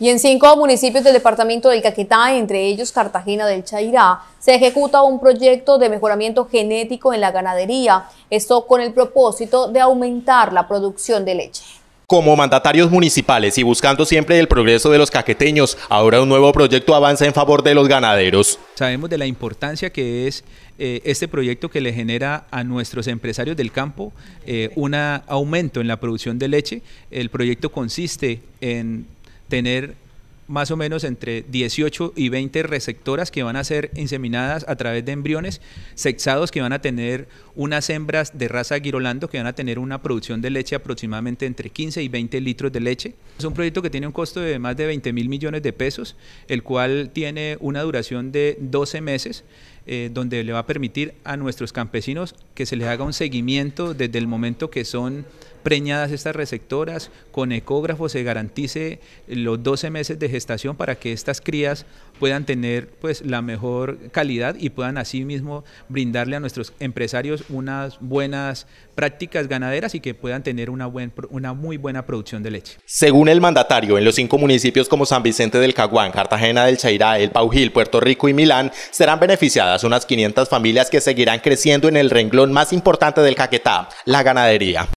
Y en cinco municipios del departamento del Caquetá, entre ellos Cartagena del Chairá, se ejecuta un proyecto de mejoramiento genético en la ganadería, esto con el propósito de aumentar la producción de leche. Como mandatarios municipales y buscando siempre el progreso de los caqueteños, ahora un nuevo proyecto avanza en favor de los ganaderos. Sabemos de la importancia que es eh, este proyecto que le genera a nuestros empresarios del campo eh, un aumento en la producción de leche. El proyecto consiste en tener más o menos entre 18 y 20 receptoras que van a ser inseminadas a través de embriones sexados que van a tener unas hembras de raza girolando que van a tener una producción de leche aproximadamente entre 15 y 20 litros de leche. Es un proyecto que tiene un costo de más de 20 mil millones de pesos, el cual tiene una duración de 12 meses. Eh, donde le va a permitir a nuestros campesinos que se les haga un seguimiento desde el momento que son preñadas estas receptoras, con ecógrafos se garantice los 12 meses de gestación para que estas crías puedan tener pues la mejor calidad y puedan asimismo brindarle a nuestros empresarios unas buenas prácticas ganaderas y que puedan tener una, una muy buena producción de leche. Según el mandatario, en los cinco municipios como San Vicente del Caguán, Cartagena del Chairá, El Paujil, Puerto Rico y Milán serán beneficiadas unas 500 familias que seguirán creciendo en el renglón más importante del Caquetá, la ganadería.